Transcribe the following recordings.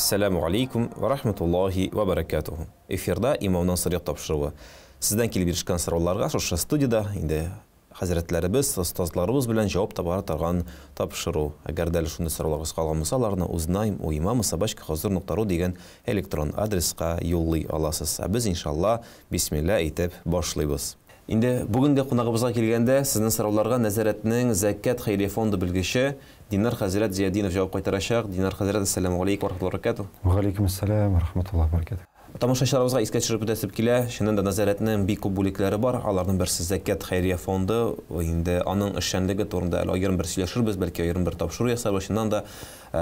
ассаламу алейкум ва рахматуллахи ва баракатуху эфирда имамнан сұрек тапшыруы сізден келіп жетішкен сұрауларға шошы студияда енді хазіретлеріміз ұстаздарымыз білән жауап табара тапшыру әгәр дәл шундай сұрауларыбыз қалған болса узнаем у имама собачка хозур нуктару деген электрон адресқа юллый аласыз ә біз иншалла бисмилля әйтіп башлайбыз. Инде бүгінде қонағымызға келгенде сіздің сұрауларға назаретнің зәккәт хайри фонды білгіші динар хазірет зиядинов жауап қайтарашақ динар хазірет ассаламу алейкум рахматулла баракату уағалейкум ассалам рахматулла баракату тамашачыларыбызга эске төшүрүп өтөсүп килә чынын да назареттин бик күп бүлекләре бар алардын берсе зәкят хәйрия фонды инде оның эшчәнлеге турында әле аерым бер сөйләшербез бәлки аерым бер тапшыру ясарбыз чыннан да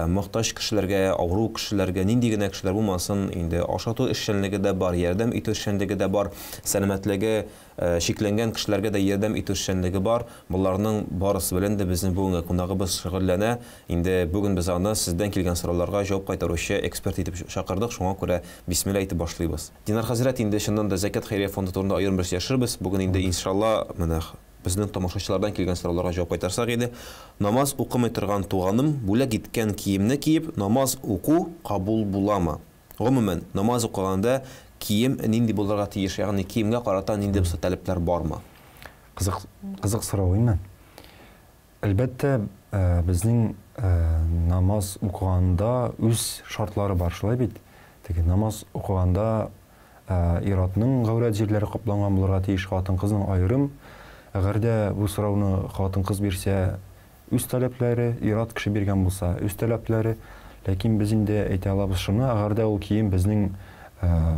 мохтаҗ кешеләргә ауру кешеләргә нинди генә кешеләр булмасын инде ашату эшчәнлеге де бар ярдәм итү эшчәнлеге дә бар сәламәтлеге Э, шикләнгән кішілерге дә ярдәм итүчәнлеге бар. Буларның барысы белән дә безнең бүгенге шөгыльләнә. Инде бүген без аны сездән килгән сорауларга җавап кайтаручы эксперт итеп чакырдык. Шуңа күрә бисмилла әйтеп башлыйбыз. Динар хәзрәт инде чыннан да Закат хәйрия фонды турында аерым бер яшербез. Бүген инде иншалла менә біздің тамашачылардан келген сорауларга жауап қайтарсақ иде. Намаз укымый торган туғаным бүләк еткен киемне киіп намаз қабыл бола ма Гомумән, намаз укыганда киім нендей болдырға тиіс яғни киімге қарата нендей болса бар бармы қызық қызық сұрау имән әлбетте ә, э, біздің ә, э, намаз оқығанда өз шартлары бар шулай бит теге намаз оқығанда ә, э, ер ғәурәт жерлері қапланған болырға тиіш қатын қыздың айырым әгәр дә бұл сұрауны қатын қыз берсе өз тәләпләре ер ат берген болса өз үз ләкин без инде әйтә алабыз шыны әгәр ол ул біздің Э,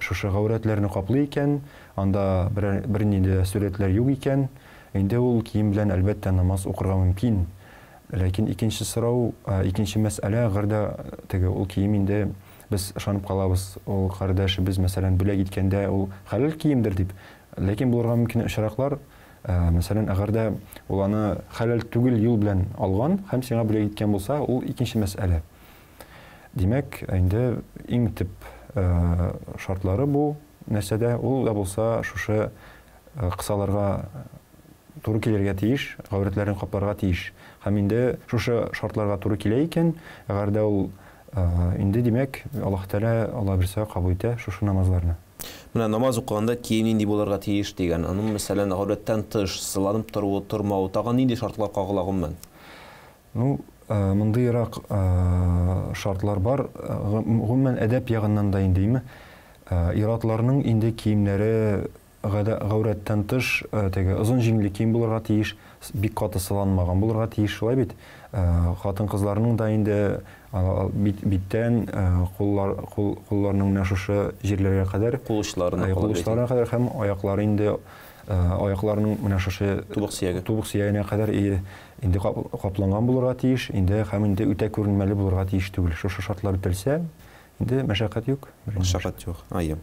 шушыға үрәтләрне каплый екен, анда берни дә сүрәтләр юк екен Инде ол кием белән әлбәттә намаз оқырға мөмкин. Ләкин екінші сорау, э, екінші мәсьәлә гырда э, теге ол кием біз без қалабыз ол Ул біз мәсәлән бүләк еткенде ол хәлил киімдер деп Ләкин булырга мүмкін очраклар, мәсәлән, әгәр оланы ул аны хәлил түгел юл белән алган һәм сиңа бүләк иткән булса, ул икенче мәсьәлә. Димәк, инде иң төп Э, шартлары бұл нәрседе ол да болса шушы қысаларға э, э, туры келерге тиіш ғәуретлерін қапларға тиіш һәм инде шушы шартларға туры килә икән әгәр ул инде демәк аллаһ тәала алла берсә кабул итә шушы намазларны менә намаз укыганда кием нинди булырга тиеш дигән аның мәсәлән гәүрәттән тыш сыланып торуы тормау тагын нинди шартлар кагыла гомумән ну Э, мындайыраак э, шартлар бар э, гомумән әдәп ягыннан да индейме Иратларының инде киімдері гәүрәттән тыш теге ұзын җиңле кием булырга тиеш бик каты сыланмаган булырга тиеш шулай бит хатын да инде биттән куллар кулларның менә шушы җирләргә кадәр кул қадар һәм инде Э, аяқларының мына шушы тубық сүйегі тубық сүйегіне қадар инде қапланган булырга тиеш инде һәм инде үтә күренмәле булырга тиеш түгел шушы шартлар үтәлсә инде мәшәкать юк мәшәкать юк әйе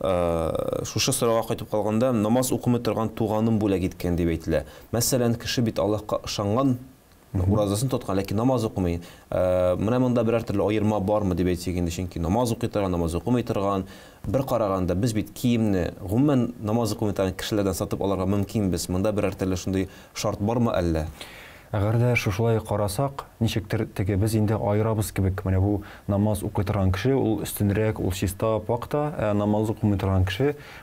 э, шушы сорауга кайтып қалғанда намаз укымый торган туганым бүләк иткән дип әйтелә мәсәлән кеше бит аллаһка ышанган уразасын тоткан ләкин намаз укымый мына э, мында бір әртүрлі айырма бармы дип әйтсәк инде чөнки намаз укый торган намаз укымый торган бір қарағанда біз бит киімні ғұммен намаз оқымайтаған кісілерден сатып алырға мөмкинбіз мында бір әртүрлі шындай шарт бар ма әллә әгәр дә шушылай қарасақ ничектер теге біз инде айырабыз кебек менә бу намаз укый торган кеше ул өстенрәк ол чиста пакта ә намаз укымый торган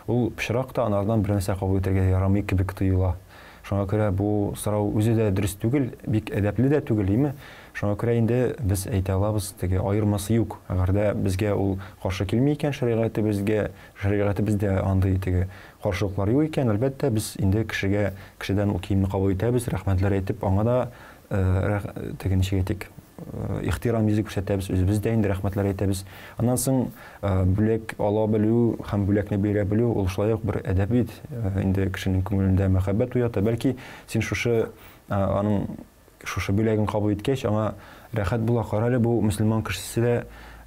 ол ул пычрак та анардан бер нәрсә кабул итәргә ярамый кебек тоела шуңа күрә бу сорау үзе дә түгел бик әдәпле дә түгел дейме шуңа күрә инде без әйтә алабыз теге айырмасы юк әгәрдә безгә ул каршы килми икән шәригатебезгә шәригатебездә андый теге каршылыклар юк икән әлбәттә без инде кешегә кешедән ул киемне кабул итәбез рәхмәтләр әйтеп да э, теге ничек әйтик э, ихтирам йөзе күрсәтәбез үзебез дә инде рәхмәтләр әйтәбез аннан соң э, бүләк ала белү һәм бүләкне бирә белү ул шулай ук бер инде кешенең күңелендә мәхәббәт уята бәлки аның шушы бөләген кабул иткәч аңа рәхәт була карале бу мөселман кешесе дә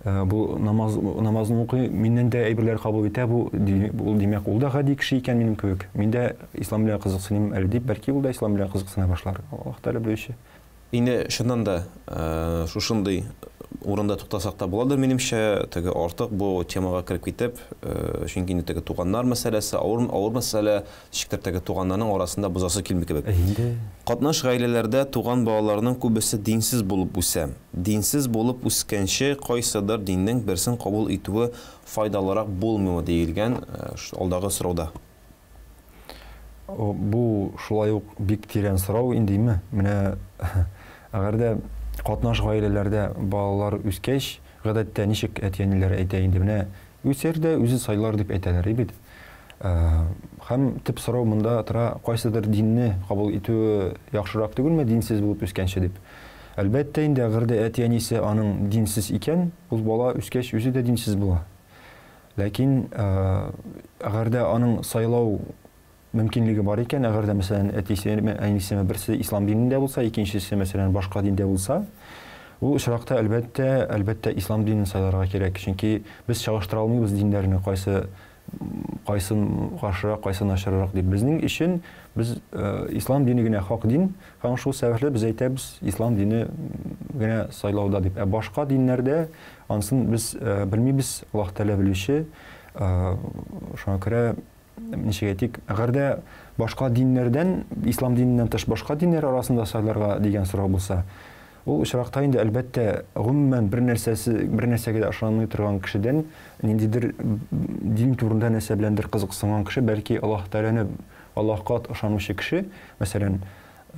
э, бу намаз намазны укый миннән дә әйберләр қабыл итә бұл ул димәк ул да гади кеше икән минем кебек мин дә ислам белән кызыксыным әле дип бәлки ул да ислам белән кызыксына башлар аллаһ тәгалә белүче инде шуннан да э, шушындый орында тоқтасақ та болады менімше теге артык бұл темага кіріп кетіп чөнки инде теге туганнар мәсьәләсе авыр арасында бұзасы килми кебек катнаш туған балалардың көбісі дінсіз болып өсе. Дінсіз болып өскенше үскәнче кайсыдыр диннең қабыл етуі итүе файдалырак булмыймы диелгән алдағы сорауда бұл шулай ук бик терең сұрау индеме менә катнаш гаиләләрдә балалар үскеш, гадәттә ничек әти әниләр әйтә инде өзі сайлар деп әйтәләр бит ә, һәм тіп сұрау монда тұра кайсыдыр динне қабыл итүе яхшырак түгелме динсіз булып үскәнче деп. әлбәттә инде әгәр әти әнисе аның динсіз икән бұл бала үскеш үзе дә динсез була ләкин ә, әгәр аның сайлау мүмкінлігі бар екен егер де мәселен әйнісеме бірсі ислам дінінде болса екіншісі мәселен башқа дінде болса Ол сұрақта әлбәтте әлбәтте ислам динін сайларға керек чөнки біз чагыштыра алмаймыз диндәрне қайсы қайсы ғашырақ қайсы нашарырақ деп біздің үшін біз ә, ислам дині генә хақ дин һәм шул сәбәпле біз әйтәбіз ислам дине генә сайлауда деп ә башқа диннәрдә анысын біз ә, белмибез аллаһ тәала ә, шуңа күрә ничек әйтик әгәрдә башка диннәрдән ислам динінен тыш башка диндер арасында сайларға деген сорау болса. Ол очракта инде әлбәттә бір бер бір бер нәрсәгә ышанмый тұрған кешедән ниндидер дин турында нәрсә беләндер кызыксынган кеше бәлки аллаһ тәаләне аллаһка ышанучы кеше мәсәлән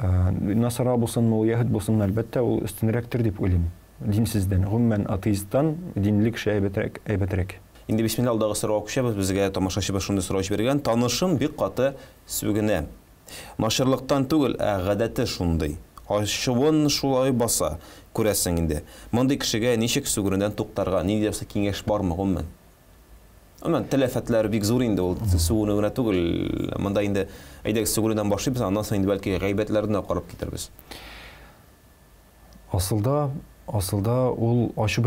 э, насара болсын ул яһүд булсынмы әлбәттә ул өстенрәктер деп ойлаймын динсездән гомумән атеисттан динле кеше әйбәтрәк әйбәтрәк инде бисмиллалдагы сороога күчөбүз бизге тамашачыбыз ушундай суроо жиберген таанышым түгел ә гадәте шундый ачыбын шулай баса күрәсең мындай кешегә ничек сүгүрүдән туктарга ниндей кеңеш бармы гомумән Әмма бик зур инде ул әйдәк Асылда, асылда ашу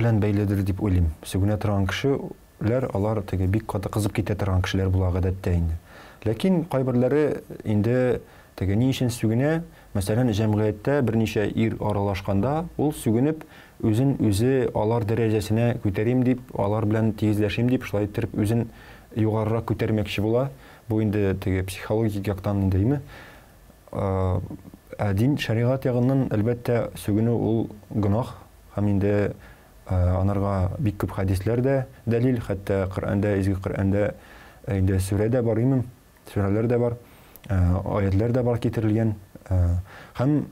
ләр алар теге бик каты кызып китә торган кешеләр була инде. Ләкин кайберләре инде теге ни өчен сүгенә, мәсәлән, җәмгыятьтә берничә ир аралашканда, ул сүгенеп үзен үзе алар дәрәҗәсенә күтәрим дип, алар белән тигезләшим дип шулай итеп үзен югарырак күтәрмәкче була. Бу инде теге психологик яктан инде ә, дин шәригать ягыннан әлбәттә сүгенү ул һәм инде Э, анарға бик көп хадисләр дәлил, хәтта құранда изге құранда э, инде сүрә дә бар имем, сүрәләр бар, э, аятләр дә бар китерелгән. Һәм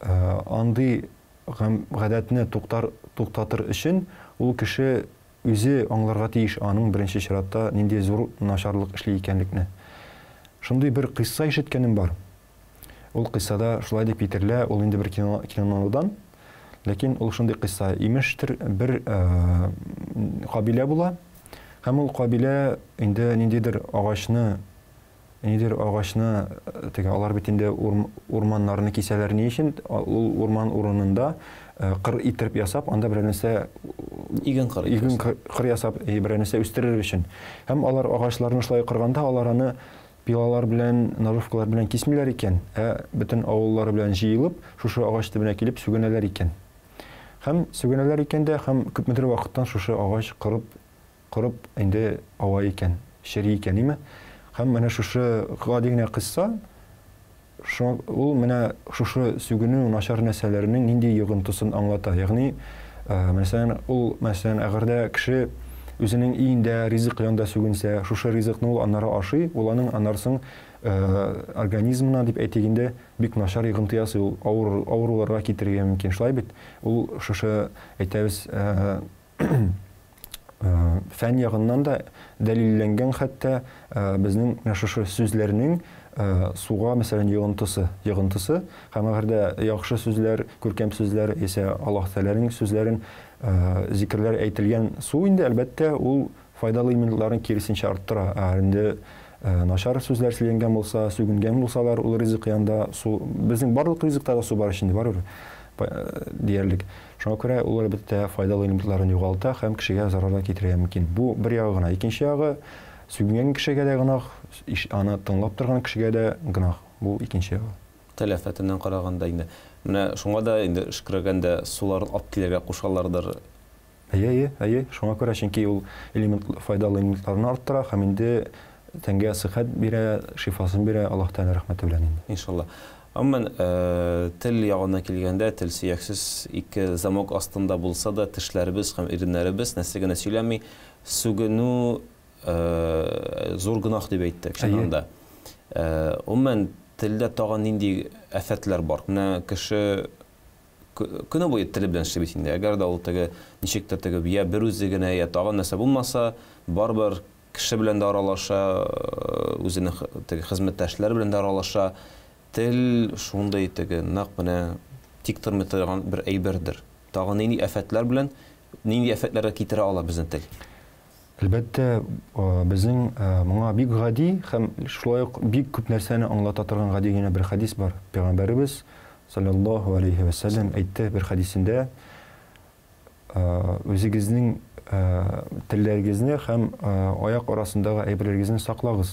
андый гадәтне тоқтар тоқтатыр үшін ол кеше үзе аңларға тиіш аның бірінші шыратта нинди зур нашарлық ішлі икәнлекне. Шундый бір кысса ишеткәнем бар. Ол кыссада шулай дип әйтерлә, ул бір бер кинодан Ләкин ул шундый кыйса имештер бер э, кабилә була. Һәм ул кабилә инде ниндидер агачны агачны, э, теге алар бит инде урманнарны кисәләр ни өчен? Ул урман урынында э, кыр итереп ясап, анда бер нәрсә иген кыр. Иген кыр ясап, бер нәрсә үстерер өчен. Һәм алар агачларны шулай қырғанда алар аны пилалар белән, нарывкалар белән кисмиләр икән. Ә бөтен авыллары белән җыелып, шушы агач килеп сүгенәләр һәм сүгенәләр икәндә һәм күпмедер вакыттан шушы агач кырып кырып инде ава икән шәри икән име һәм менә шушы гади генә кысса ул менә шушы сүгенү начар нәрсәләрнең нинди йогынтысын аңлата ягъни э, мәсәлән ул мәсәлән әгәрдә кеше үзенең иендә ризык янында сүгенсә шушы ризыкны ул аннары ашый ул аның анарсын Э, организмына деп әйтегенде бик нашар йогынтыясы ул ауруларга китерергә мөмкин шулай бит ул шушы әйтәбез э, э, фән ягыннан да дәлилләнгән хәтта безнең менә шушы сүзләрнең суга мәсәлән йогынтысы йогынтысы һәм әгәрдә яхшы сүзләр күркәм сүзләр яисә аллаһ тәаләнең сүзләрен зикерләр әйтелгән су инде әлбәттә ул файдалы иминларын киресенчә арттыра ә инде Э, нашар сөздер сөйленген болса сөгінген болсалар ол ризық янда су біздің барлық ризықта да су бар ішінде бар э, диярлік шуңа күрә ол бетте пайдалы элементларын югалта һәм кешегә зарар да китерә мөмкин бу бер ягы гына икенче ягы сүгенгән кешегә дә гынах аны тыңлап торган кешегә дә гынах бу икенче ягы тәләфәтеннән караганда инде менә шуңа да енді эшкергәндә суларын алып килергә кушалардыр әйе әйе әйе шуңа күрә чөнки ул элемент файдалы элементларны арттыра һәм инде тәңге сыхат бирә, шифасын бирә Аллаһ Тәгалә рәхмәте белән инде. Иншалла. Амман тел ягына килгәндә тел сөяксез ике замок астында булса да тешләребез һәм иреннәребез нәрсә генә сөйләми, сүгенү зур гөнаһ дип әйттек чынында. Умман телдә тагын нинди афәтләр бар? Менә кеше көне буе теле белән эшләп бит инде. Әгәр дә ул теге ничектер теге я бер үзе генә, я тагын нәрсә булмаса, барбар кеше белән дә аралаша үзенең теге хезмәттәшләре белән дә аралаша тел шундый теге нык менә тик тормый торган бер әйбердер тагын нинди афәтләр белән нинди афәтләргә ала біздің тел Әлбәттә, безнең моңа бик гади һәм шулай ук бик күп нәрсәне аңлата торган гади генә бер хадис бар. Пәйгамбәребез саллаллаһу алейһи ва сәлләм әйтте бер хадисендә, үзегезнең Э, тілдер кезіне һәм э, аяқ арасындағы әйберлер кезіне сақлағыз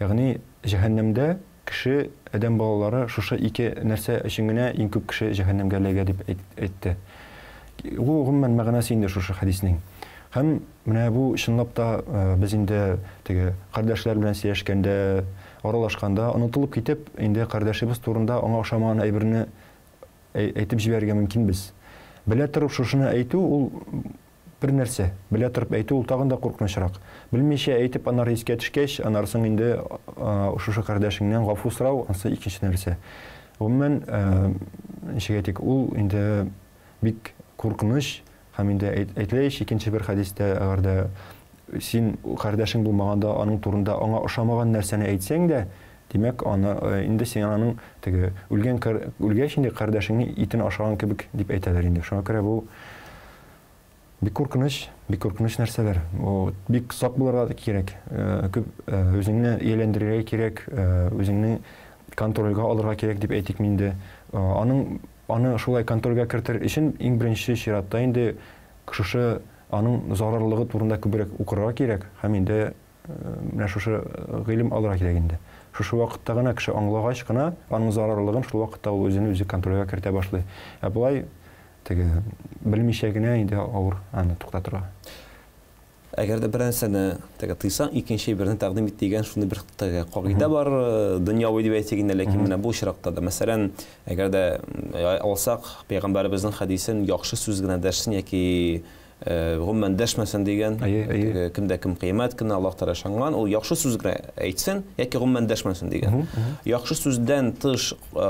яғни жәһәннәмдә кіші адам балалары шушы ике нәрсә өчен генә иң күп кеше жәһәннәмгә эләгә дип әйтте ул гомумән мәгънәсе инде шушы хәдиснең һәм менә бу чынлап та э, без инде теге кардәшләр белән сөйләшкәндә аралашканда онытылып китеп инде кардәшебез турында аңа охшамаган әйберне әйтеп җибәрергә мөмкинбез белә торып шушыны әйтү ул бір нәрсе біле тұрып әйту ол тағын да қорқынышырақ білмеше әйтіп анар еске түшкеш анарсың инде ұшушы кардашыңнан ғафу сұрау ансы екінші нәрсе ғұмумән шегетик ол инде бик қорқыныш һәм инде әйтілейш екінші бір хадистә әгәрдә син кардашың болмағанда аның турында аңа ұшамаған нәрсәне әйтсең дә демек аны инде сен аның теге үлгән үлгәч инде кардашыңның итен ашаган кебек деп әйтәләр инде. Шуңа күрә бик қорқыныш бик қорқыныш нәрселер ол бик сак булырга керек көп өзіңді әйләндерергә керек өзіңді контрольге алырға керек дип мен де аның аны шулай контрольгә кертер үшін иң бірінші чиратта енді шушы аның зарарлығы турында күбрәк укырга керек һәм инде менә шушы гыйлем алырга кирәк инде шушы вакытта гына кеше аңлагач кына аның зарарлыгын шул вакытта ул үзен үзе контрольгә кертә башлый ә теге білмейше енді ауыр аны тоқтатырға әгәр дә бер нәрсәне тәгә тыйсаң икенче берне тәкъдим ит дигән шундый бер тәгә кагыйдә бар э, деп дип әйтегендә ләкин менә бу очракта да мәсәлән әгәр дә алсак пәйгамбәребезнең хәдисен яхшы сүз генә дәшсен яки ғұмман э, дәшмәсін деген э, кімде кім қиямат күні аллах тағала шаңған ол жақсы сөзге айтсын яки ғұмман дәшмәсін деген жақсы сөзден тыш э,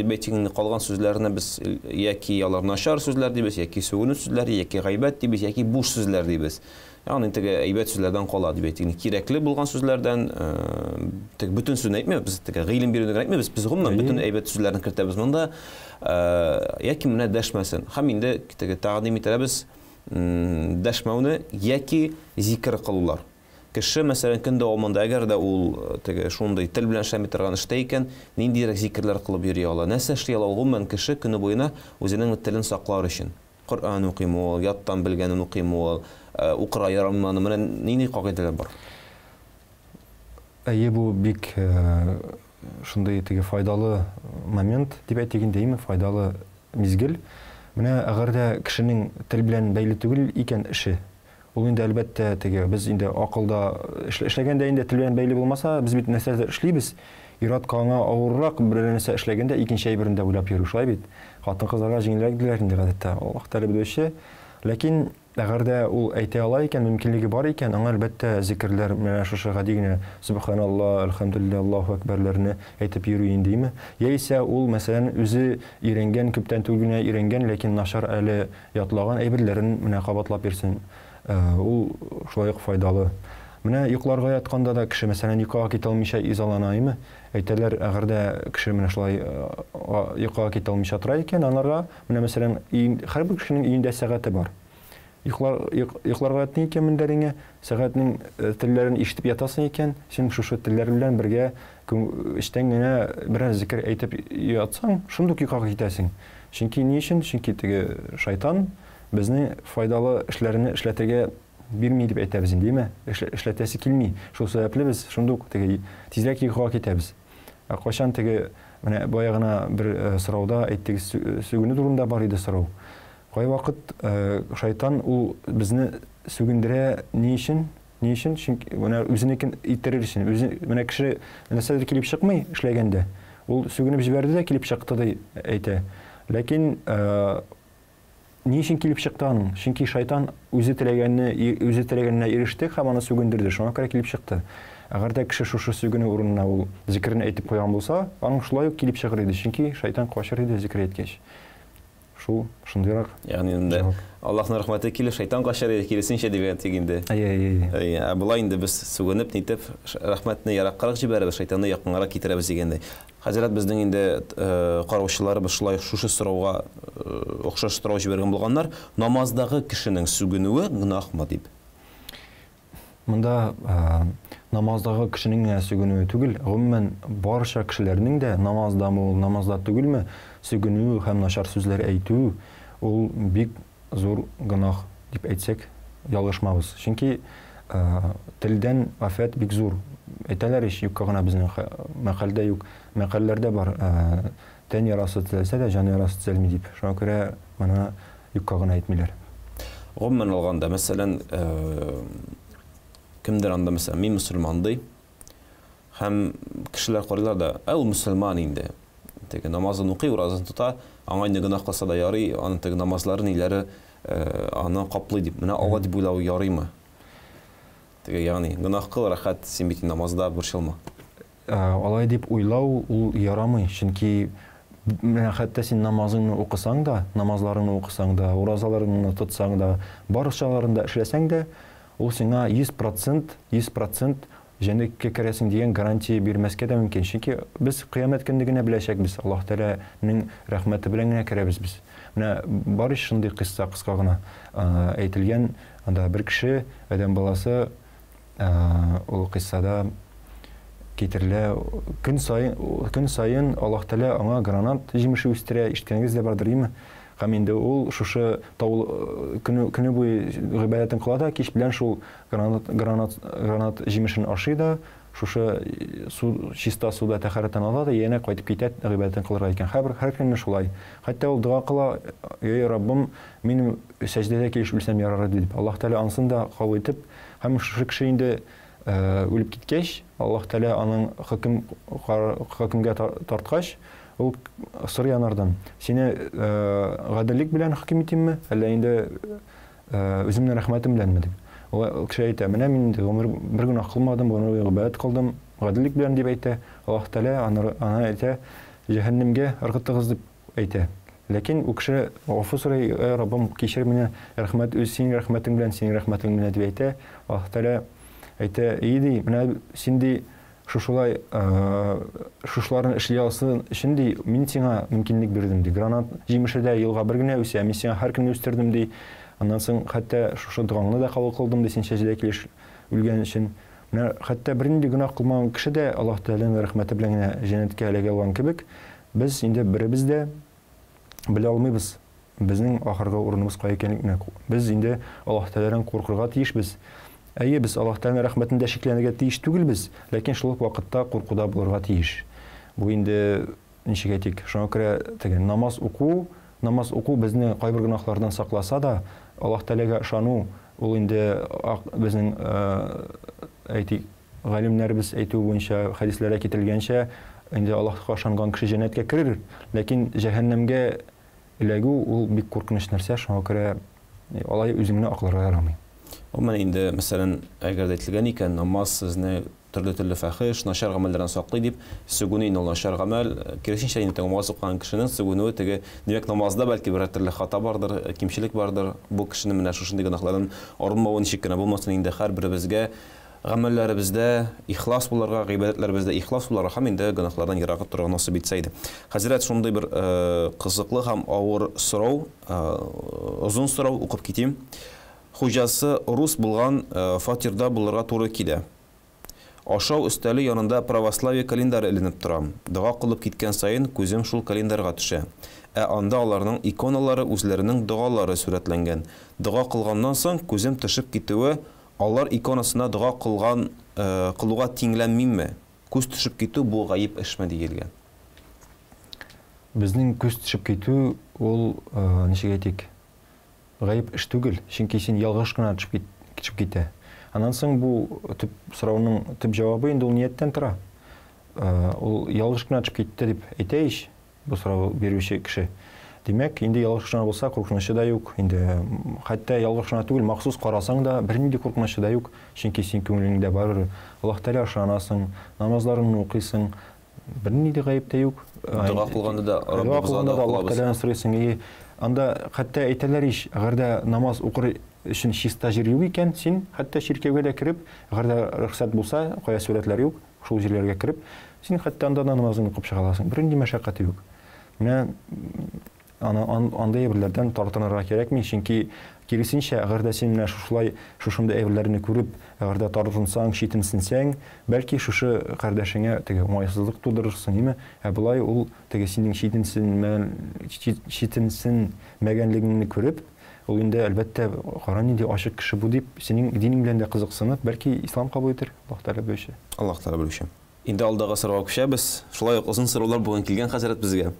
дебетиң қалған сөздеріне біз яки алар нашар сөздер дейбіз яки сөгіну сөздер яки ғайбат дейбіз яки буш сөздер дейбіз яғни теге әйбәт сөздерден қалады деп айтайын керекли болған сөздерден тек бүтін сөзін айтмайбыз біз теге ғилім беруден айтмайбыз біз ғұмман бүтін әйбәт сөздерді кіртеміз мында яки мына дәшмәсін һәм инде теге тәғдим етәбіз дәшмәуне яки зикер кылулар кеше мәсәлән көн дәвамында әгәр дә ул э, теге шундый тел белән эшләми торган эштә икән қылып зикерләр кылып йөри ала нәрсә эшли ала гомумән кеше көне буена үзенең телен саклар өчен коръән укыймы ул яттан белгәнен укыймы ул э, укыра яраманы менә нинди кагыйдәләр бар әйе бу бик э, шундый теге файдалы момент дип әйтик инде файдалы мизгел міне ағарда кішінің тіл белән бәйле түгел икән эше ул инде әлбәттә теге без инде ақылда эшләгәндә инде тел белән бәйле булмаса без бит нәрсәләр эшлибез иратканга авыррак бер нәрсә эшләгәндә икенче әйберен уйлап йөрү шулай бит хатын-кызларга җиңелрәк диләр инде гадәттә аллаһ ләкин дә ул әйтә ала икән, мөмкинлеге бар икән, аңа әлбәттә зикрләр менә шушы гади генә субханалла, әлхәмдүлиллә, Аллаһу әкбәрләрне әйтеп йөрү индеме? Яисә ул мәсәлән үзе иренгән, күптән түгел генә өйрәнгән, ләкин начар әле ятлаган әйберләрен менә кабатлап йөрсен. Ә, ул шулай ук файдалы. Менә йокларга ятканда да кеше мәсәлән йокыга китә алмыйча изаланаймы? Әйтәләр, дә кеше менә шулай йокыга китә алмыйча тора икән, анарга менә мәсәлән һәрбер кешенең өендә сәгате бар ұйқыларға атын екен міндәріңе сағатның э, тілдерін ешітіп ятасың екен сен шушы тілдер бірге бірге іштен бір біраз зікір айтып жатсаң шындық ұйқаға кетесің чүнки не үшін чүнки теге шайтан біздің файдалы ішлеріні ішләтеге бирмей деп әйтәбіз инде ме эшләтәсе килми шул сәбәпле без шундук теге тизрәк йокыга китәбез ә кайчан теге менә баягына бер э, сорауда әйттегез сүгүне турында бар иде сорау кай вакыт э, шайтан ол безне сүгендерә не өчен ни өчен чөнки менә үзенекен иттерер өчен үзе менә кеше нәрсәдер келіп шықмай эшләгәндә ол сөгініп җибәрде дә килеп чыкты ди әйтә ләкин э, ни өчен килеп чыкты аның шайтан өзі теләгәнне өзі теләгәненә иреште һәм аны сүгендерде шуңа күрә шықты. чыкты әгәр дә кеше шушы сүгенү урынына ул зикерен әйтеп куйган булса аның шулай ук шайтан качыр иде зикер әйткәч шул шундыйрак ягъни инде аллахтын рәхмәте келіп шайтан качар иде киресенчә дигән иә, иә. Иә, әйе ә былай инде без сүгенеп нитеп рәхмәтне яраккарак җибәрәбез шайтанны якынгарак китерәбез Хазірет біздің енді инде э, караучыларыбыз шулай шушы сұрауға э, охшаш болғандар җибәргән булганнар сүгінуі кешенең сүгенүе гөнаһмы дип монда э, намаздағы кісінің сүгінуі түгіл түгел барша кісілердің де намазда ул намазда түгелме сүгінүү һәм нашар сүзләр әйтүү ул бик зур гынах дип әйтсәк ялгышмабыз чөнки телдән афәт бик зур әйтәләр ич юкка гына безнең мәкалдә юк мәкалләрдә бар тән ярасы теләсә дә жан ярасы төзәлми дип шуңа күрә моны юкка гына әйтмиләр гомумән алганда мәсәлән кемдер анда мәсәлән мин мөселман ди һәм кешеләр карыйлар да ә ул мөселман инде тек намазын оқи оразасын тұта аңа не қылса да ярый аның тек намазларын нелері аны деп мына алла деп ойлау ярыймы теге яғни гүнәх қыл рахат сен намазда борчылма алай деп ойлау ол ярамый чөнки хәтта сен намазыңны оқысаң да намазларыңны оқысаң да оразаларыңны тұтсаң да баршаларында эшләсәң дә ул сиңа йөз процент йөз процент жәндікке кіресің деген гарантия бермәске де мүмкін чөнки біз қиямет көндігіне біләчәкбіз аллаһ Аллах рәхмәте белән генә кірәбез біз. менә бар шундый кысса кыска гына әйтелгән анда бер кеше адам баласы ул кыссада күн сайын күн сайын аллаһ тәалә аңа гранат җимеше үстерә ишеткәнегез дә бардыр хаминде ул шушы таул э, көне буе гыйбадәтен кыла да кич белән шул гранат гранат гранат җимешен ашый да шушы э, су чиста суда тәһарәтен ала да янә кайтып китә гыйбадәтен кылырга икән хәбер һәр көнне шулай хәтта ул дуа кыла ей раббым минем сәҗдәдә килеш үлсәм ярар иде дип аллаһ тәала ансын да кабул итеп һәм шушы кеше инде э, үлеп киткәч аллаһ тәала аның хөкем хөкемгә тарткач ул сыр янардан сине э, гаделлек белән хөкем итимме әллә инде э, үземнең рәхмәтем беләнме деп ол кеше әйтә менә мин инде гомер бер гөнаһ кылмадым гомер гыйбадат кылдым гаделлек белән дип әйтә аллаһ тәала аны әйтә җәһәннәмгә ыргытыгыз дип әйтә ләкин ол кеше ғафу сорай раббым кичер мине рәхмәт үз синең рәхмәтең белән синең рәхмәтең белән дип әйтә аллаһ тәала әйтә иди менә син шушулай э, шушуларын ішлей алсын үшін дей мен сеңа мүмкіндік бердім дей гранат жеміші де жылға бір генә мен сеңа һәр көн өстірдім дей андан соң хәтта шушы дұғаңны да қабыл қылдым дей сен сәждә үшін менә хәтта бернинди гөнаһ қылмаған кеше дә аллаһ тәаләнең рәхмәте белән генә кебек біз инде беребез дә белә алмайбыз безнең ахыргы урыныбыз кая біз без инде аллаһ тәаләдән куркырга әйе біз алла тағаланың рахметінде шектенуге тиіс түгілбіз ләкин шул ук вакытта куркуда булырга бұл енді инде ничек әйтик шуңа күрә теге намаз оқу намаз уку безне кайбер гөнаһлардан сакласа да алла тәгаләгә ышану ул инде безнең э, әйтик ғалимнәрбез әйтү буенча хәдисләрдә китерелгәнчә енді аллаһка ышанган кеше жәннәткә керер ләкин җәһәннәмгә эләгү ул бик куркыныч нәрсә шуңа күрә э, алай үзеңне акларга ярамый Оман инде мәсәлән, әгәр дә әйтелгән икән, намаз сезне төрле-төрле фәхиш, деп гамәлләрдән саклый дип, сүгүне инде ул начар гамәл, киресенчә намаз теге, димәк, намазда бәлки бір төрле хата бардыр, кемшілік бардыр. бұл кешене менә шушындый гөнаһлардан арынмавын ничек кенә булмасын инде һәрберебезгә гамәлләребездә ихлас булырга, гыйбадәтләребездә ихлас булырга һәм инде гөнаһлардан ерак торырга насып итсә иде. Хәзрәт шундый бер кызыклы һәм ауыр сұрау ұзын сұрау укып китим хужасы рус бұлған э, фатирда булырга туры килә. Ашау үстәлі янында православие календары эленеп тұрам. Дұға қылып кеткен сайын көзем шул календарға түше. Ә анда аларның иконалары үзләренең дұғалары сурәтләнгән. Дұға қылғаннан соң көзем төшеп кетуі алар иконасына дога э, қылуға кылуга көз Күз кету бұл бу гаеп эшме диелгән. Безнең күз төшеп э, нешеге ғайып іш түгіл чөнки сен ялгыш кына төшеп китә анан соң бул төп сорооның төп жавабы инде ул нияттен тора ол ялгыш кына төшеп китте дип әйтәйч бу сорау берүүчү киши демек енді ялгыш гына болса коркунучу да юк инде хатта ялгыш гына түгел махсус карасаң да бирнинди коркунучу да юк чөнки сен көңүлүңдө баары аллах тааля ышанасың намаздарыңды окуйсың бирнинди гайып да юк дуа кылганда да дуа кылганда да аллах тааладан сурайсың анда хәтта әйтәләр иш әгәрдә намаз укыр үшін чиста җир юк икән син хәтта чиркәүгә дә кереп әгәрдә рөхсәт булса кая сүрәтләр юк шул җирләргә кереп син хәтта анда да намазыңны укып чыга аласың бернинди мәшәкате юк менә андай әйберләрдән тартынырга кирәкми чөнки киресенчә әгәрдә син менә шушылай шушындай әйберләрне күреп Ағарда тарылсаң, бәлки шушы қардашыңа теге оңайсыздық тудырырсың, неме Ә ол теге сенің шетімсінмәгәнлігіңді көріп, ол енді әлбәттә қара нендей ашық кіші бұл деп, сенің дінің білән де қызықсынып, бәлки ислам қабыл етер, Аллах тағала білуші. Аллах тағала Инде алдагы сорауга күчәбез. Шулай ук озын сораулар келген килгән хәзрәт безгә.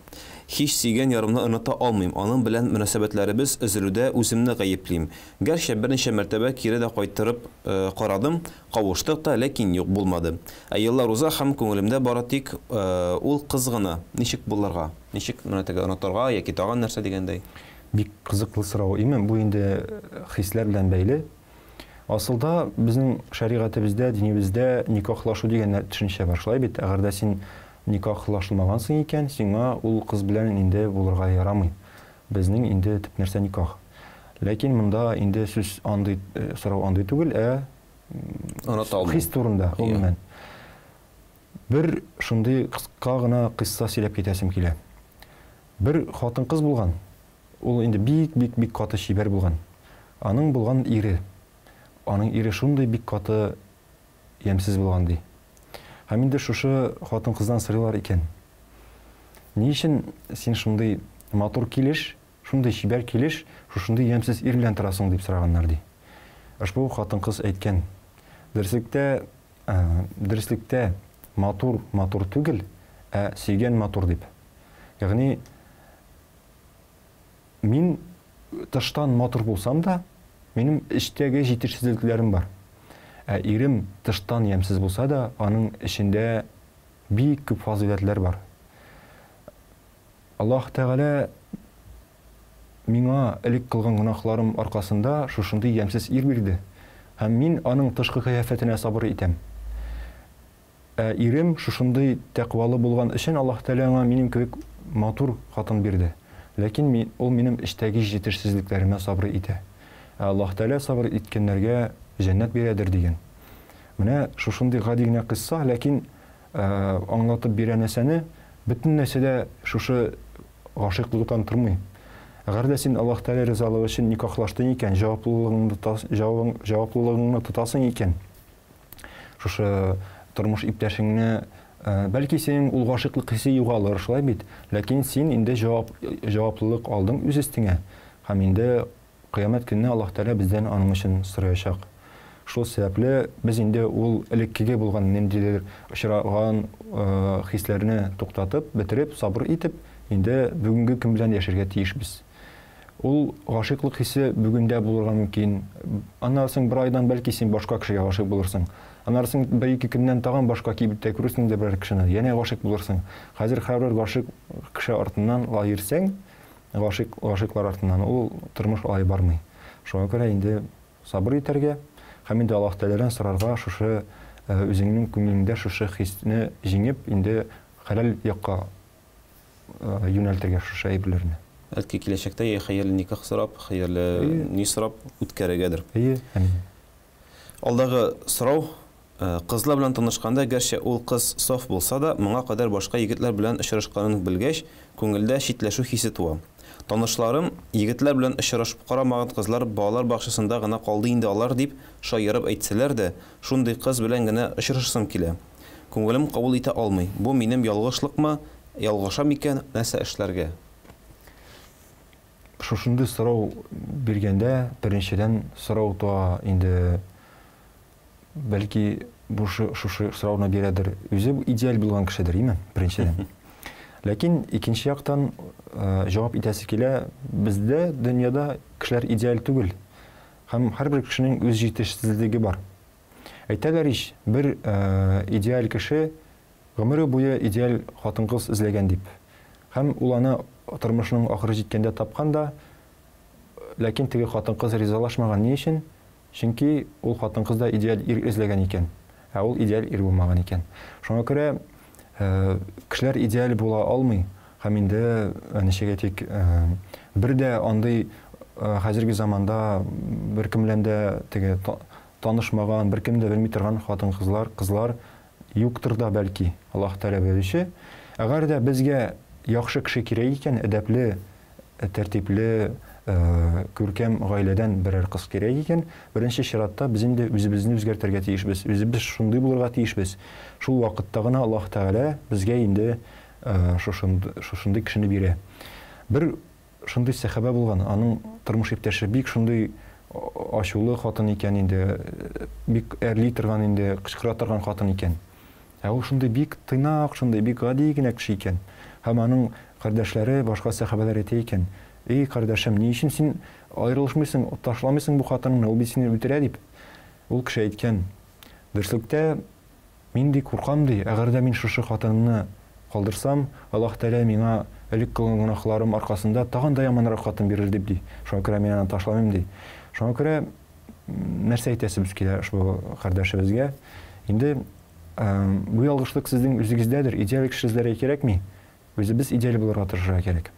Һич сөйгән ярымны оныта алмыйм. Аның белән мөнәсәбәтләребез өзелүдә үземне гаеплим. Гәрчә берничә мәртәбә кире де кайтырып э, карадым, қауыштық та, ләкин юқ болмады. Ә уза һәм күңелемдә бара тик э, ул кыз гына. Ничек булырга? Ничек мөнәсәбәтгә онытырга яки тагын нәрсә дигәндәй. Бик кызыклы сорау. Имән бу инде хисләр белән бәйле асылда біздің шариғатыбызда дінімізде никахлашу деген түшінше бар шулай бит әгәрдә син никахлашылмағансың екен сиңа ул қыз белән инде булырга ярамый біздің инде тіп нәрсе никах ләкин мында инде сүз андый э, сорау андый түгел ә хис турында гомумән бір шундый қысқа гына кысса сөйләп китәсем килә бір хатын қыз болған ол инде бик бик бик каты чибәр болған аның болған ире аның ері шундай бик каты емсіз болған дей. һәм инде шушы хатын қыздан сырыйлар икән ни өчен син шундай матур келеш, шундай чибәр килеш шушындай ямсез ир белән торасың дип сораганнар ди ошбу хатын кыз әйткән э, матур матур түгел ә сөйгән матур дип Яғни, мин тыштан матур булсам да менің іштегі жетішсіздіктерім бар Ерім ә, тыштан ямсыз болса да аның ішінде бик көп фазилетлер бар Аллах тәғәлә миңа ілік қылған гөнаһларым арқасында шушынды емсіз ер берді һәм мин аның тышқы кыяфәтенә сабыр итәм ә ирем шушындый болған болған өчен аллаһ менің минем кебек матур хатын бирде ләкин мин, ол минем іштәге җитешсезлекләремә сабыр итә аллах тәала сабыр еткендерге жәннәт бирәдер деген міне шушындый гади генә кысса ләкин э, аңлатып бирә нәрсәне бүтін нәрсәдә шушы гашыйклыктан тұрмай. әгәр дә син аллаһ тәала ризалыгы өчен никахлаштың икән җаваплылыгыңды җаваплылыгыңны тотасың икән шушы э, тормыш иптәшеңне э, бәлки синең ул гашыйклык хисе югалыр шулай бит ләкин син инде жауап, җаваплылык алдың үз өстеңә һәм инде қиямет күніне аллах тағала бізден аның үшін сұрайшақ сол сәпле біз инде іліккеге элеккеге булган ұшыраған очраган хисләріне тоқтатып бітіріп сабыр итеп инде бүгінгі көн белән яшәргә тиешбез ол гашыйклык хисе бүгінде булырга мүмкін аннан бір айдан бәлки сен башқа кешегә гашыйк булырсың аннан соң бер күннен көндән тагын башка кибеттә күрерсең дә бер кешене янә гашыйк булырсың хәзер һәрбер гашыйк кеше ғашик ғашиклар артынан ол тормыш алай бармый шуңа күрә инде сабыр итәргә һәм инде аллаһ тәгаләдән сорарга шушы э, үзеңнең күңелеңдә шушы хисне җиңеп инде хәләл якка э, юнәлтергә шушы әйберләрне бәлки киләчәктә хәерле никах сорап хәерле ни сорап үткәрергәдер әйе алдагы сорау қызлар э, белән танышканда гәрчә ул кыз соф булса да моңа кадәр башка егетләр белән очрашканын белгәч күңелдә читләшү хисе туа танышларым егетләр білін қара қарамағын қызлар балалар бақшысында ғына қалды енді алар деп шаярып әйтселерді, шундай қыз білін белән генә келі. килә қабыл кабул алмай. Бұ бу минем ма? ялгышам икән Нәсі эшләргә Шушынды сұрау бергенде, беренчедән сорау туа енді, бәлкі бұшы шушы сорауны бирәдер ләкин екінші Э, жауап итәсе килә бездә дөньяда кешеләр идеаль түгел һәм һәрбер кешенең үз җитешсезлеге бар әйтәләр бір бер э, идеал кеше гомере буе идеал хатын-кыз эзләгән дип һәм ул аны тормышның ахыры җиткәндә тапкан да ләкин теге хатын-кыз ризалашмаган ни өчен чөнки ул хатын-кыз да ир эзләгән икән ә ул идеал ир ә, булмаган икән шуңа күрә э, кешеләр идеал була алмый хаминде э, нишеге тик э, бир де андай э, хәзерге заманда беркемлән дә теге танышмаган беркем дә белми торган хатын кызлар кызлар юктыр да бәлки аллаһ тәала белүче әгәр дә безгә яхшы кеше кирәк икән әдәпле тәртипле күркәм гаиләдән берәр кыз кирәк икән беренче чиратта без инде үзебезне үзгәртергә тиешбез үзебез шундый булырга тиешбез шул вакытта гына аллаһ тәгалә безгә инде Ә, шушындай кішіні бере бір шындай сахаба болған аның тұрмыш ептеші бик шындай ашулы хатын екен енді ә, бик әрли тұрған енді қышқыра тұрған хатын екен ә ол шындай бик тыйнақ шындай бик ғади генә екен һәм аның кардәшләре башка сахабалар әйтә екен ей кардәшем ни өчен син айырылышмыйсың ташламыйсың бұл хатыныңны ул бит сине өлтерә дип ул кеше әйткән дөрслектә мин ди әгәр дә шушы хатынны қалдырсам аллах тәала миңа элек кылган гунахларым арқасында таған да яманыраак катын берер деп ди ошуга күрә мен аны ташламайм ди ошуга күрә нәрсә әйтәсебез килә ошбу кардәшебезгә инде бу сіздің сезнең үзегездәдер идеаль керек эзләргә Өзі біз идеал керек.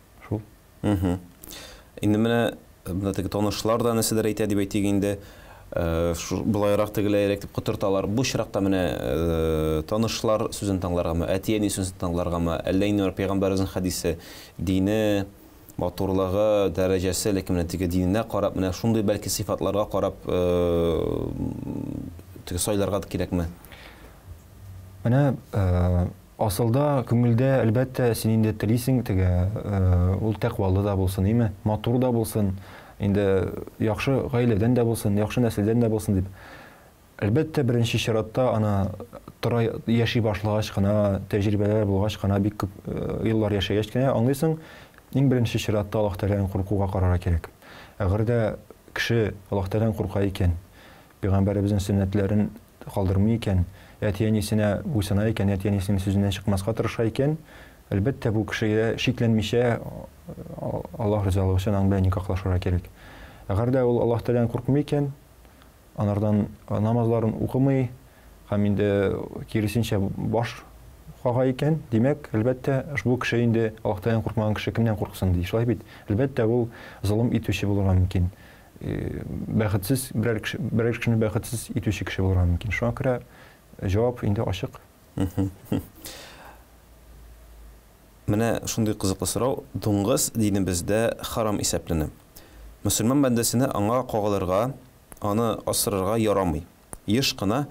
Э, былайырақ тегілейірек деп құтырталар бұл шырақта міне э, танышылар сөзін таңларға ма әтиәни сөзін таңларға ма әлләйне пайғамбарымыздың хадисі дини матурлығы дәрежесі лекин міне теге диніне қарап міне шундай бәлки сифатларға қарап э, теге сайларға керек ме міне асылда күңелдә әлбәттә сен инде телисең теге ул тәқвалы да булсын әйме матур да булсын енді яқшы ғаиледен де болсын жақсы нәсілден де болсын деп әлбәттә бірінші чиратта ана тұра яши башлагач қана тәжірибелер болғач қана бик көп э, еллар яшәгәч кенә аңлыйсың иң беренче чиратта аллаһ тәаләне куркуга карарга керек әгәр дә кеше аллаһ тәаләне курка икән пәйгамбәребезнең сөннәтләрен калдырмый икән әти әнисенә буйсына икән әти әнисенең тырыша икән әлбәттә бұл кешегә шикләнмичә Аллаһ ризалыгы өчен аның белән никахлашырга кирәк. Әгәр дә ул Аллаһ куркмый икән, анардан намазларын укымый һәм инде киресенчә баш хага икән, димәк, әлбәттә, ошбу кеше инде Аллаһтан куркмаган кеше кемнән курксын ди. Шулай бит. Әлбәттә, ул золым итүче булырга мөмкин. Бәхетсез берәр кеше, берәр кешене бәхетсез итүче кеше э, инде Менә шундый кызыклы сорау. Дуңгыз динебездә харам исәпленә. Мөселман бәндәсенә аңа кагылырга, аны асырырға ярамай. Еш қына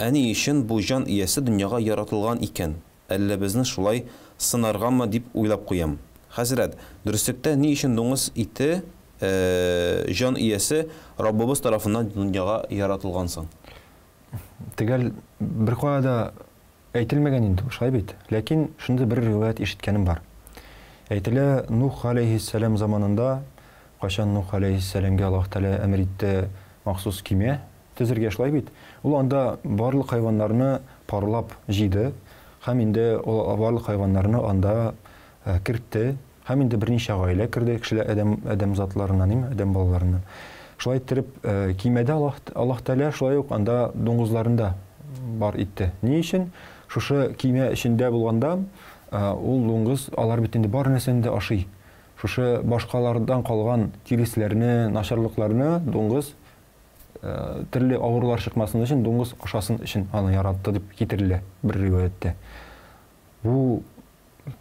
әне ішін бу жан иесі дүнияға яратылған икен, әлі безне шулай сынарганмы деп ойлап куям. Хәзрәт, дөреслектә не ешін дуңгыз ите жан э, иясе жан иесі дөньяга яратылган Тегәл әйтілмәген инде ошолай бит ләкин шундай бір риwayat ишеткәнем бар әйтелә нух алейхиссәлам заманында қашан нух алейхиссәламгә аллаһ тәала әмір итте мақсус кеме төзергә шулай бит ул анда барлык хайваннарны парлап җыйды һәм инде ул барлык хайваннарны анда ә, кертте һәм инде берничә гаилә керде кешеләр адәм адәм затларыннан им адәм балаларыннан шулай иттереп ә, кимәдә аллаһ шулай ук анда дуңгызларында бар итте ни өчен шушы киме эчендә болғанда, ол луңгыз алар бетінде бар нәрсәне ашый шушы башкалардан калган тиресләрне начарлыкларны дуңгыз тірлі авырулар шықмасын үшін дуңгыз ашасын үшін аны яратты деп кетірілі бір риваятьтә Бұл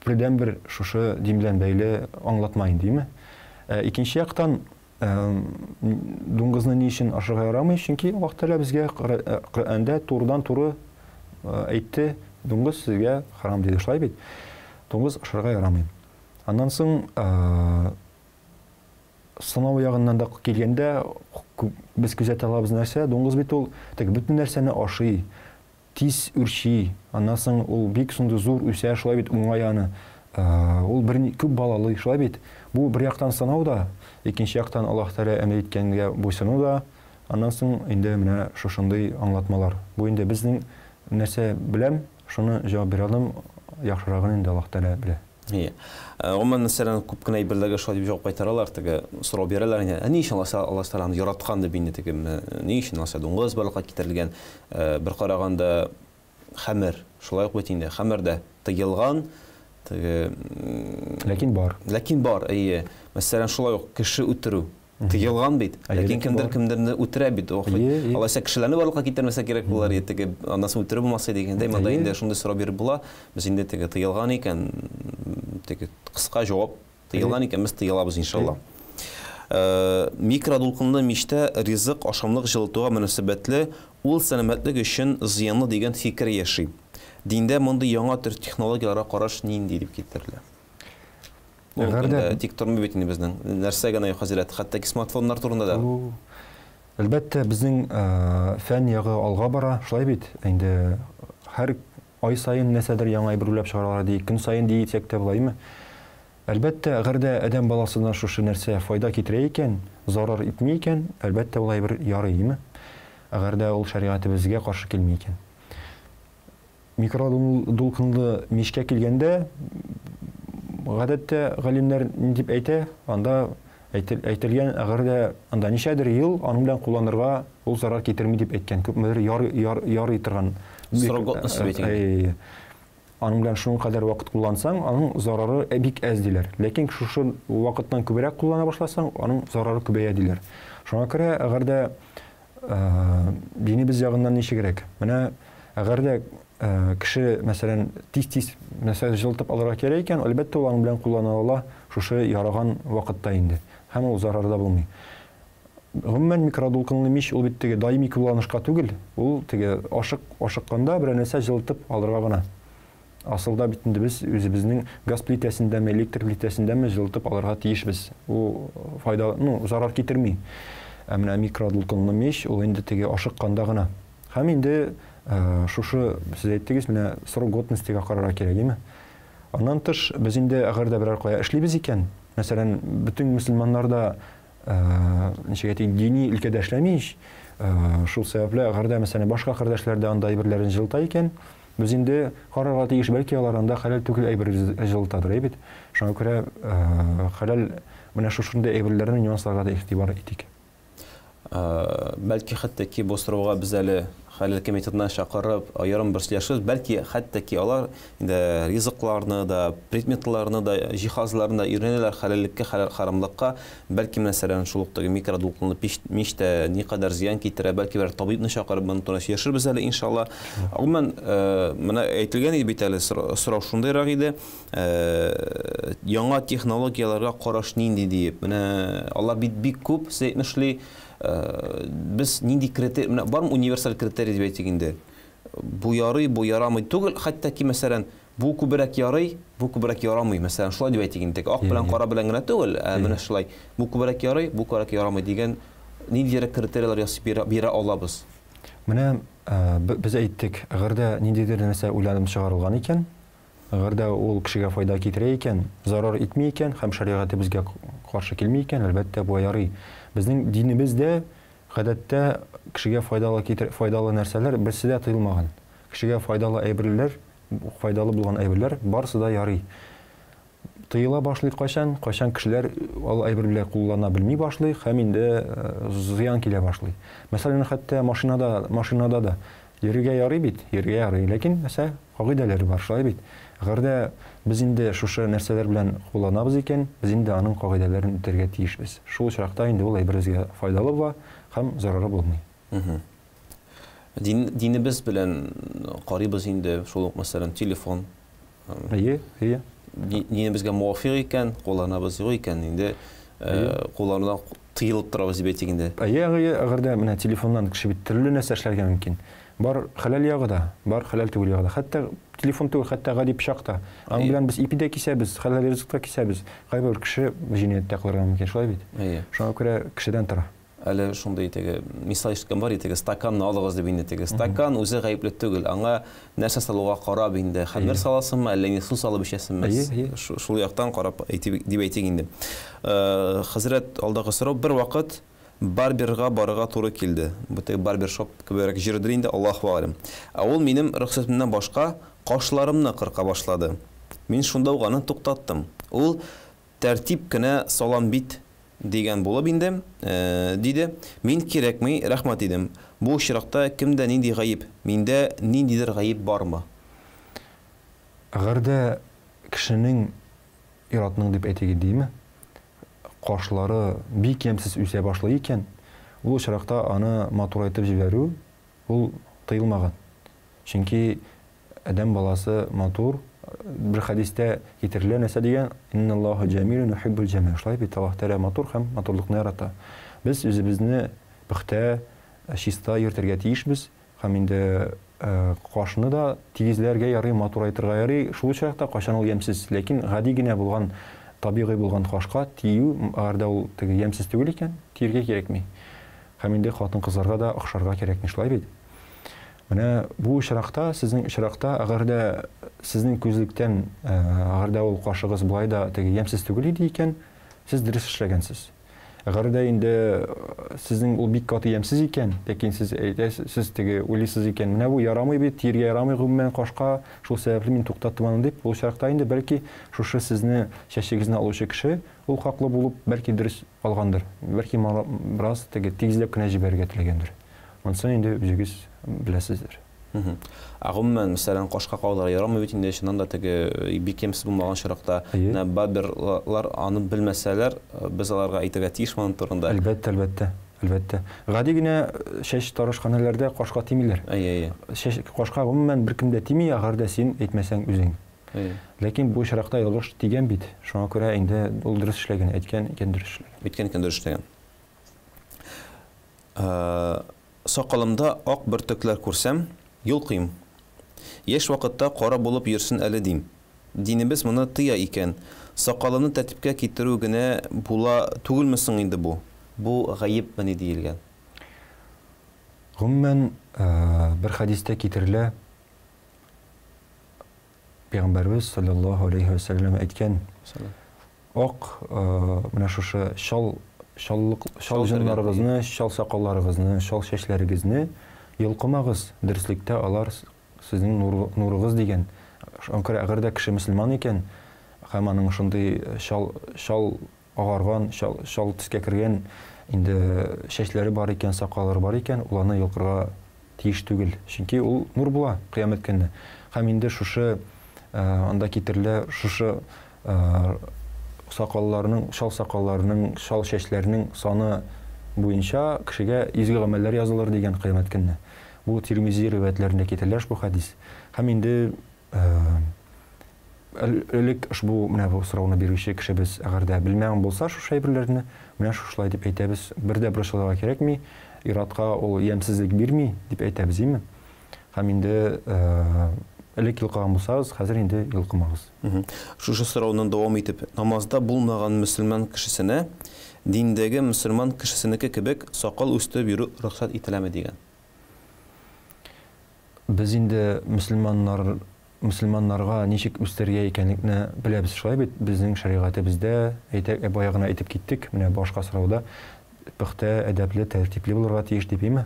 бірден бір шушы дин бәйлі аңлатмайын деймі? инде икенче яктан не үшін өчен ашырга ярамый Э, әйтті доңғыз сізге харам деді шылай бейді доңғыз шырға ярамайды андан соң ә, сынау жағынан да келгенде біз күзете алабыз нәрсе доңғыз бит ол тек бүтін нәрсені ашый тиіс үрши андан соң ол бик сонды зур үсә шылай бит оңаяны э, ол бір көп балалы шылай бит бұл бір жақтан санау да екінші жақтан аллах тағала әмір еткенге бойсыну да андан соң енді міне шошындай аңлатмалар бұл енді біздің нәрсе білем, шуны жауап бере алам, яхшырагын инде Аллах Таала белә. Ие. Гомумән мәсәлән күп кенә әйберләргә шулай дип җавап кайтаралар, теге сорау бирәләр инде. Ни өчен Аллаһ Тааланы яраткан дип инде теге ни өчен Аллаһ дуңгыз барлыкка китерелгән бер караганда хәмер, шулай ук бит инде. Хәмер дә тыелган, теге ләкин бар. Ләкин бар, әйе. Мәсәлән шулай ук кеше үтерү тыйылган бит ләкин кемдер кемдерне үтерә бит охый алайса кешеләрне барлыкка китермәсә кирәк булар иртәгә анасы үтерә булмаса дигәндәй монда инде шундый сорау биреп була без инде теге тыйылган икән теге кыска җавап тыйылган икән без тыйылабыз иншалла э, микродулкынлы мичтә ризык ашамлык жылытуга мөнәсәбәтле ул сәламәтлек өчен зыянлы дигән фикер яши диндә мондый яңа төр технологияларга караш нинди дип китерелә ол тек тұрмай бетінде біздің нәрсе ғана қазір хаттаки смартфондар турында да әлбәттә біздің фән яғы алға бара шулай бит енді һәр ай сайын нәрсәдер яңа әйберләп шығаралар ди күн сайын ди тек тә булаймы әлбәттә әгәр адам адәм баласына шушы нәрсә файда китерә икән зарар итми икән әлбәттә улай бер ярыймы әгәр дә ул шәриғәтебезгә каршы килми икән микродулкынлы мишкә килгәндә гадәттә ғалимдер деп деп әйтә, анда әйтелгән әгәр дә анда нишәдер ел аның белән кулланырга ул зарар китерми дип әйткән. Күпмедер яр ярый торган. Ә, ә, ә, аның белән шуның кадәр вакыт куллансаң, аның зарары бик әз диләр. Ләкин шушы вакыттан күбрәк куллана башласаң, аның зарары күбәя диләр. Шуңа күрә әгәр дә динебез ягыннан ничегрәк. Э, кеше мәсәлән тиз-тиз нәрсә жылытып алырга кирәк икән, әлбәттә ул белән ала, шушы яраған вакытта инде. Һәм ул зарарда болмай Гомумән микродулкынлы мич ул бит теге даими қолданышқа түгел, Ол теге ашық ашыққанда бір нәрсе жылытып алырга ғана Асылда бит біз без үзебезнең газ плитәсендәме, электр плитәсендәме жылытып алырга тиішбіз ол пайда э, ну, зарар китерми. Ә менә микродулкынлы мич инде теге ашыққанда ғана Һәм инде ә, шушы сіз әйттегіз міне срок годностьтиге карарга керек эми андан тыш биз инде агар да бир аркылуу иштейбиз экен мәселен бүтүн мусулмандар да ничек айтайын диний илкеде эшлемейиш э, шул себепле агар да мәселен башка кардәшләр дә анда жылыта икән без инде карарга тиеш бәлки алар анда хәләл түгел әйберебез жылытадыр әйбит шуңа күрә э, хәләл менә шушындай әйберләрне нюансларга да игътибар итик бәлки хәтта босрауга біз әлі хәлил комитетына шақырып ярым бір сөйләшкән бәлки ки алар енді ризыкларны да предметларны да жиһазларны да өйрәнәләр хәлиллеккә хәлал бәлки мәселен шул уктагы микродулкынлы мичтә никадәр зыян китерә бәлки бер табибны шақырып моны туры сөйләшербез әле иншалла гомумән менә әйтелгән иде бит әле сорау шундайрак иде яңа технологияларға караш нинди диеп менә алар бит бик күп сәйтмешли біз нинди критерий мына бармы универсал критерий деп айтайық енді бу ярый бу ярамый түгел хатта ки мәсәлән бу күбрәк ярый бу күбрәк ярамый мәсәлән шулай дип әйтик инде ак белән кара белән генә түгел ә менә шулай бу күбрәк ярый бу күбрәк ярамый деген ниндидер критериялар ясап бирә алабыз менә біз әйттек гырда ниндидер нәрсә уйланып шығарылған икән ырда ол кишиге пайда келтире екен, зарар этмей экен һәм шариғаты бізге каршы келмей экен әлбәттә бу ярый біздің динебез дә гадәттә кешегә файдалы файдалы нәрсәләр берсе дә тыйылмаган кешегә файдалы әйберләр файдалы булган әйберләр барысы да ярый тыйыла башлый қашан, кайчан кешеләр ал әйберләр куллана белми башлый һәм инде э, зыян килә башлый мәсәлән хәтта машинада машинада да йөрергә ярый бит йөрергә ярый ләкин мәсә кагыйдәләре бар шулай бит Ғырда біз енді шушы нәрселер білән қолданабыз екен, біз енді аның қағидаларын үтерге тиішбіз. Шул шырақта енді ол әйбірізге файдалы ба, һәм зарары булмый. Дин, динебез белән инде шул ук мәсәлән телефон. Әйе, әйе. Динебезгә муафиқ екен қолданабыз юк екен инде э, кулланудан тыйылып тұрабыз дип әйтик инде. Әйе, әгәрдә менә телефоннан кеше бит төрле эшләргә мөмкин бар халал ягыда бар халал түгел ягыда хәтта телефон түгел хәтта гади пычак та аның э, белән без ипи дә кисәбез халал ризыкта кисәбез кайбер кеше җинаять тә кылырга мөмкин шулай бит әйе э. шуңа күрә кешедән тора әле шундай теге мисал ишеткән бар теге стаканны алыгыз дип инде теге стакан үзе гаепле түгел аңа нәрсә салуга карап инде хәмер саласыңмы әллә ни су салып эчәсеңме шул яктан карап дип әйтик инде э, хәзрәт алдагы сорау бер вакыт барберға барыға туры келді бітегі барбершоп көбірек жүрдірейін де аллаху алім ә ол менің рұқсатымнан башқа қашларымны қырқа башлады мен шунда тоқтаттым Ол тәртип кенә салам бит болып булып инде ә, диде мен кирәкми рәхмәт идем бу очракта кемдә нинди гаеп миндә ниндидер гаеп бармы әгәр ғырды кешенең иратның деп кошулары бий кемсиз үсө екен экен бул чыракта аны айтып жіберу бұл тыйылмаган чүнки адам баласы матур бір хадисте келтирилген нерсе деген инналлаху жамилун юхиббул жамил ушулай бит аллах таала матур һәм матурлукны ярата Біз өзүбүзне бихте чиста йөртөргө тийишбиз һәм инде ә, кашны да тийгизләргә ярый матурайтырга ярый шул чакта качан ул ямсез ләкин болған. генә табиғи болған қашқа тию арда ол тиги емсіз түгел екен тиергә кирәкми да ұқшарға керек шулай дейді міне бұл шырақта сіздің шырақта әгәр сіздің сезнең күзлектән э, ағарда ол ул былай да теге емсіз түгіл еді екен сіз дұрыс ғырда енді э, сіздің ол бик екен икән сіз сез сіз сез теге екен икән бұл ярамай бе, терге ярамай ярамый гомумән кашка шул сәбәпле мин туктаттым деп ол чакта инде бәлки шушы сезне чәчегезне алучы кеше ул хаклы булып бәлки дөрес алгандыр бәлки бераз теге тигезләп кенә җибәрергә теләгәндер монысын инде үзегез білесіздер агыммән мәсәлән кашка каулар ярамый бит инде чыннан да теге э, бикемсез булмаган чыракта менә баберлар аны белмәсәләр э, без аларга әйтергә тиешме аның турында әлбәттә әлбәттә әлбәттә гади генә э, шәч тарашханәләрдә қошқа тимиләр әйе әйе шәч кашка гомумән беркем дә тими әгәр дә син әйтмәсәң үзең ләкин бу чыракта ялгыш тигән бит шуңа күрә инде ул дөрес эшләгән әйткән икән дөрес эшләгән әйткән икән дөрес эшләгән сакалымда ак бөртекләр күрсәм қиым, еш вақытта қора болып жүрсін әлі дейм диніміз мұны тыя екен сақалыны тәтіпке келтіру генә була түгілмісің енді бұл? Бұл ғайып міне дейілген ғұммен бір хадисте келтірілі пайғамбарымыз саллаллаху алейхи уассалам айтқан оқ мына шушы шал шаллық шал жындарыңызны шал сақалдарыңызны шал шешлеріңізні елқымағыз дұрыслікте алар сіздің нұрығыз деген аңқыр әғірде кіші мұсылман екен һәм аның э, шал шал ағарған шал, шал түскә кірген инде э, бар екен, сақалары бар екен, уларны елқырға тиіш түгіл. чөнки ол нұр була кыямәт көне һәм шушы э, анда кетірлі шушы шал сакалларының шал шәчләренең саны бойынша кешегә изге гамәлләр язылыр деген бұл тирмизи риуаятлерінде кетелер бұл хадис һәм инде элек ушбу мына бу сұрауына бергіше кішібіз әгәр дә белмәгән болса шу шәйберләрне менә шушылай дип әйтәбез бір дә борчылырга кирәкми иратқа ол ямьсезлек бермей деп әйтәбез име һәм инде элек йолкыган булсагыз хәзер инде йолкымагыз шушы сораудан дәвам итеп намазда булмаган мұсылман кешесенә диндәге мұсылман кешесенеке кебек сакал жүру рұқсат рөхсәт ме деген біз енді мұсылманнар мұсылманнарға ничек үстерге екенлігіне біләбіз шулай бит біздің шариғаты баяғына әйтіп кеттік міне башқа сұрауда пөхтә әдәпле тәртипле булырга тиеш дип име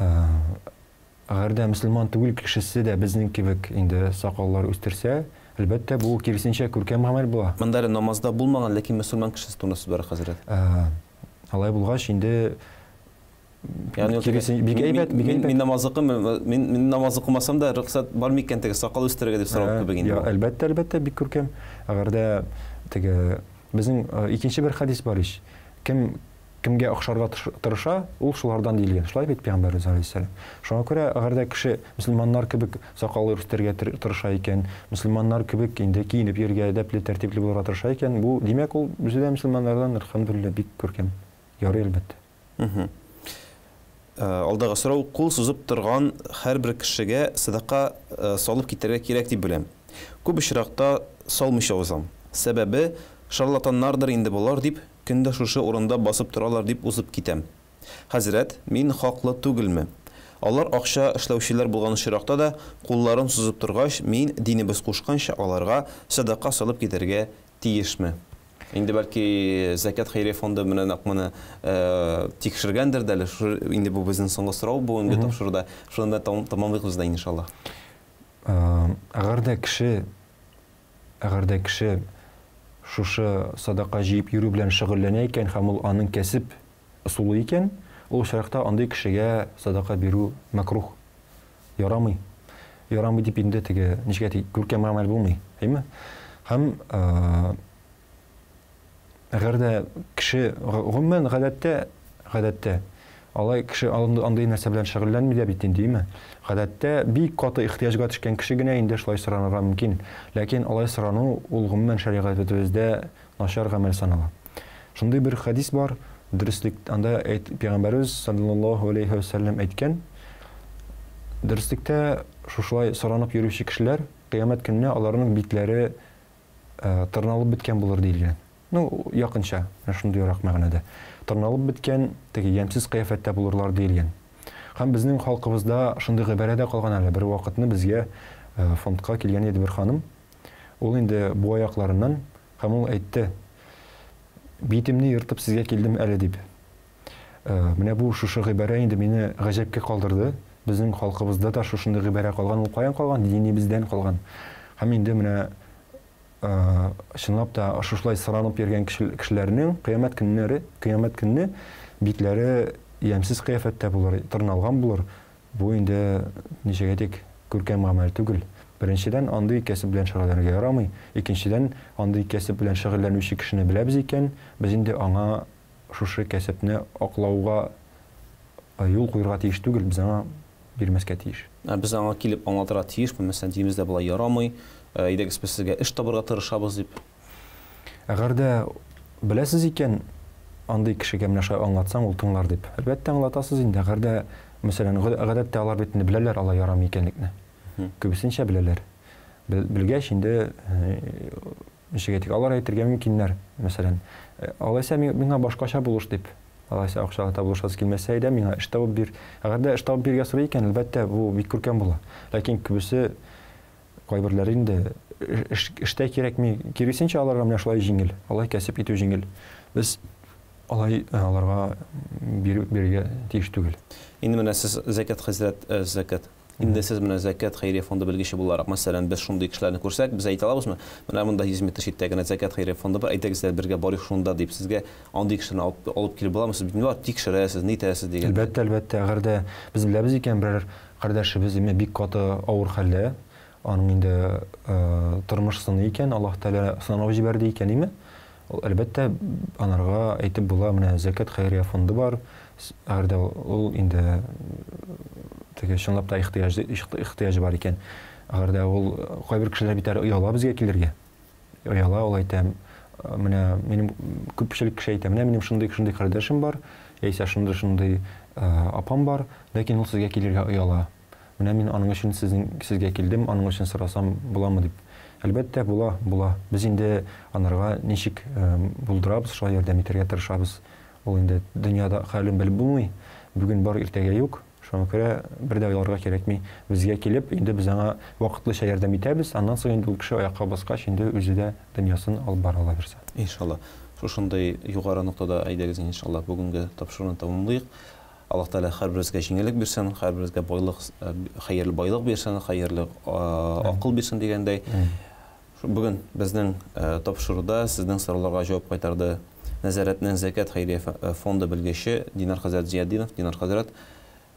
әгәр дә мөселман түгел кішісі дә безнең кебек инде сакаллар үстерсә әлбәттә бу киресенчә күркәм гамәл була монда намазда булмаган ләкин мөселман кешесе турында бар бара ә, алай булгач инде яғни мен намаз оқимын мен намаз оқымасам да рұқсат бар ма екен теге сақал өсіруге деп сұралып көбеген әлбәттә әлбәттә бик көркем агырда теге біздің екінші бір хадис бар иш кім кімге ұқшарға тырыша ол шулардан делген шулай бит пайғамбарымыз алейхисалам шуңа күрә әгәрдә кеше мұсылмандар кебек сақал үрстәргә тырыша екен мұсылмандар кебек инде киенеп йөргә әдәпле тәртипле булырга тырыша икән бу демәк ул үзе дә мұсылманнардан әлхамдулилля бик күркәм ярый әлбәттә Э, алдағы сұрау қол сұзып тұрған әрбір кішіге садақа э, салып кетерге керек деп білем. көп ұшырақта салмыйша озам сәбәбі шарлатаннардыр енді болар деп күнде шушы орында басып тұралар деп ұзып кетем. хәзрәт мен хақлы түгілмі. алар ақша эшләүчеләр булган шырақта да кулларын сузып тұрғаш, мен динебез кушканча аларга садақа салып кетерге тиешме енді бәлки э, зәкят хайрия фонды менен муну э, тексергендер деле инде бұл біздің соңғы суроо бүгүнкү тапшырууда ошондо тамамлайбыз да иншалла ағарда киши ағарда киши шушы садақа жыйып жүру белән шөгыльләнә икән һәм ул аның кәсеп ысулы икән ул шәрәхтә андай кешегә садақа бирү мәкрух ярамый ярамый дип инде теге нечкә күркәм гамәл булмый әйме һәм э, эгерде киши гомумән гадәттә гадәттә алай киши андый нәрсә белән шөгыльләнми дә бит инде дейме гадәттә бик каты ихтыяҗга төшкән кеше генә инде шулай соранырга мөмкин ләкин алай сорану ул гомумән шәригатебездә начар гамәл санала шундый бер хадис бар дөреслек анда әйт пәйгамбәребез саллаллаху алейхи вәсәлләм әйткән дөреслектә шушылай соранып йөрүче кешеләр кыямәт көненә аларның битләре э, тырналып беткән булыр диелгән ну якынча ошондойроок маанада тырналып біткен тиги ямсиз кыяфатта булурлар дейилген һәм біздің халқыбызда шындық ғибәрә қалған әлі бір уақытны бізге фондқа келген еді бір ханым ол енді бу аяқларынан һәм ол әйтті битімді ертіп сізге келдім әлі деп міне бұл шушы ғибәрә енді мені ғәжәпке қалдырды біздің халқыбызда да шушындай ғибәрә қалған ол қаян қалған бізден қалған һәм енді міне чынлап э, та ошошулай сыранып жүрген кишилердин кыямат қиямет кыямат күнү битлери ийемсиз кыяфатта булор болар булор бул инде нечегедек көркөм амал түгүл биринчиден андый кәсіп белән шөгыльләнергә ярамый икенчедән андый кәсіп белән шөгыльләнүче кешене беләбез без инде аңа шушы кәсепне ақылауға э, юл куярга тиеш түгел без аңа бирмәскә тиеш ә, біз аңа килеп аңлатырга тиешбез мәсәлән дибездә былай ярамый идегіс біз сізге іш тырышабыз деп эгерде де білесіз екен андай кишиге мынаша аңлатсаң ол тыңлар деп әлбетте аңлатасыз инде эгерде мәсәлән гадәттә алар бит инде беләләр э, алай ярам икәнлекне күбесенчә беләләр белгәч енді ишеге алар әйтергә мүмкіндер мәсәлән «Э, алайса миңа башқаша булыш деп алайса акчага табылышасы килмәсә әйдә миңа эш табып бир әгәр дә эш табып биргә сорый икән әлбәттә бу бик күркәм ләкин көбісі кайбірлері енді іште керек ме керісінше аларға міне ошолай жеңіл алай кәсіп ету жеңіл біз алай э, аларға беріп беруге тиіш түгел енді міне сіз зәкат хазірет зәкат енді сіз менә зәкәт хәйрия фонды білгіші буларак, мәсәлән, біз шундый кешеләрне көрсек без айта алабызмы? Менә монда хезмәттәш итә генә зәкәт хәйрия фонды бар, әйтәгезләр бергә барыйк шунда дип сезгә андый кешене алып, алып килеп буламы? Сез бит бар, тикшерәсез, ни тәсез дигән. Әлбәттә, әлбәттә, әгәрдә без беләбез икән берәр кардәшебез бик каты ауыр хәлдә, аның инде э, тормыш сыны екен аллах тағала сынау жіберді екен име ул әлбәттә анарға айтып була міне зәкәт хайрия фонды бар әрде ол енді инде теге шынлап та ихтыяҗы бар екен әгәр ол қайбір кісілер кешеләр ұяла бізге келерге ұяла ол ул міне менің көпшілік күпчелек кеше әйтә менә минем бар яисә шундый шундый э, апам бар ләкин ол сізге келерге ұяла міне мен аның үшін сіздің сізге келдім аның үшін сұрасам боламы деп әлбәттә була була біз енді анарға ничек э, булдырабыз шулай ярдәм итәргә тырышабыз ул инде дөньяда хәлен белеп булмый бүген бар иртәгә юк шуңа күрә бер дә уйларга кирәкми безгә килеп инде без аңа вакытлыча ярдәм итәбез аннан соң инде ул кеше аякка баскач инде үзе дә дөньясын алып бара ала берсә иншалла шушындай югары ноктада әйдәгез иншалла бүгенге тапшыруны тәмамлыйк аллах тағала әрбірімізге жеңілдік берсін әрбірімізге э, байлық қайырлы байлық э, берсін қайырлы ақыл берсін дегендей бүгін біздің э, топшыруда сіздің сұрауларға жауап қайтарды назаратның зәкат хайрия фонды білгіші динар хазарат зиядинов динар хазарат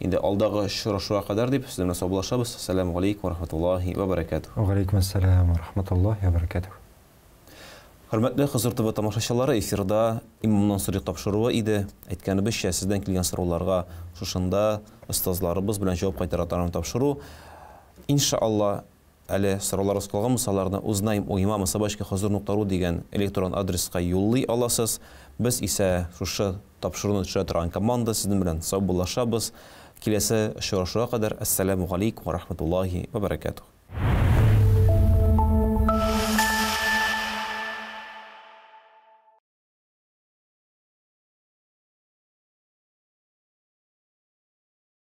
енді алдағы ұшырасуға қадар деп сіздермен саубылдашабыз ассаламу алейкум рахматуллахи уа баракатух уағалейкум ассалам рахматуллахи уа баракатух Хөрмәтле Хызыр ТВ тамашачылары, эфирда имамнан соры тапшыруы иде. Әйткәнебез, сездән келген сорауларга шушында остазларыбыз белән җавап кайтара торган тапшыру. Иншалла, әле сорауларыгыз калган мисалларны узнаем у имама собачка хозур.ру деген электрон адресқа юллый аласыз. біз исә шушы тапшыруны төшә торган команда сезнең белән саубуллашабыз. Киләсе очрашуга кадәр әссәламу алейкум ва рахматуллахи ва